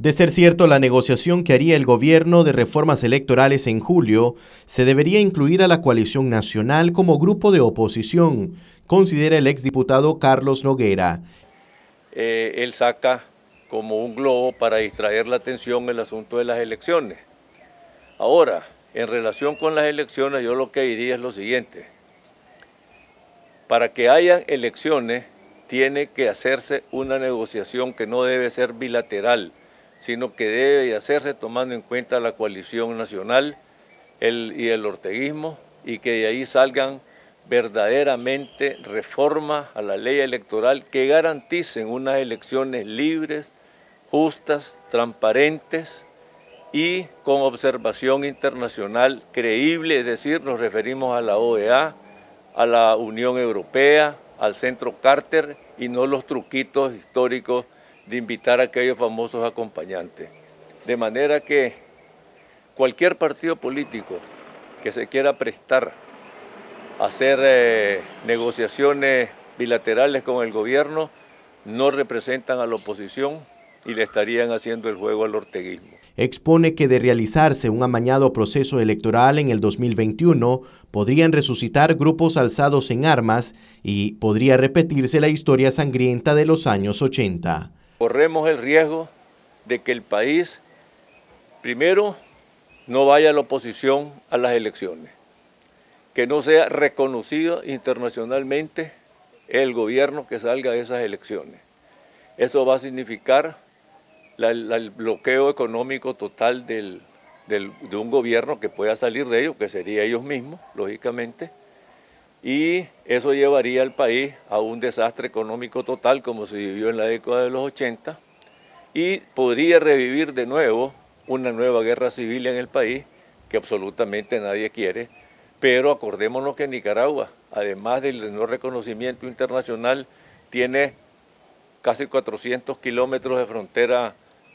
De ser cierto la negociación que haría el gobierno de reformas electorales en julio, se debería incluir a la coalición nacional como grupo de oposición, considera el exdiputado Carlos Noguera. Eh, él saca como un globo para distraer la atención el asunto de las elecciones. Ahora, en relación con las elecciones, yo lo que diría es lo siguiente. Para que haya elecciones, tiene que hacerse una negociación que no debe ser bilateral, sino que debe hacerse tomando en cuenta la coalición nacional y el orteguismo y que de ahí salgan verdaderamente reformas a la ley electoral que garanticen unas elecciones libres, justas, transparentes y con observación internacional creíble, es decir, nos referimos a la OEA, a la Unión Europea, al Centro Carter y no los truquitos históricos de invitar a aquellos famosos acompañantes. De manera que cualquier partido político que se quiera prestar a hacer eh, negociaciones bilaterales con el gobierno no representan a la oposición y le estarían haciendo el juego al orteguismo. Expone que de realizarse un amañado proceso electoral en el 2021, podrían resucitar grupos alzados en armas y podría repetirse la historia sangrienta de los años 80 corremos el riesgo de que el país, primero, no vaya a la oposición a las elecciones, que no sea reconocido internacionalmente el gobierno que salga de esas elecciones. Eso va a significar el bloqueo económico total de un gobierno que pueda salir de ellos, que sería ellos mismos, lógicamente, y eso llevaría al país a un desastre económico total como se vivió en la década de los 80 y podría revivir de nuevo una nueva guerra civil en el país que absolutamente nadie quiere, pero acordémonos que Nicaragua, además del no reconocimiento internacional, tiene casi 400 kilómetros de frontera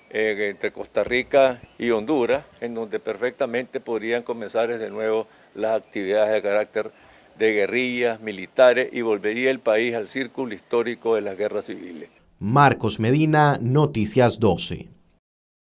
eh, entre Costa Rica y Honduras, en donde perfectamente podrían comenzar de nuevo las actividades de carácter de guerrillas militares y volvería el país al círculo histórico de las guerras civiles. Marcos Medina, Noticias 12.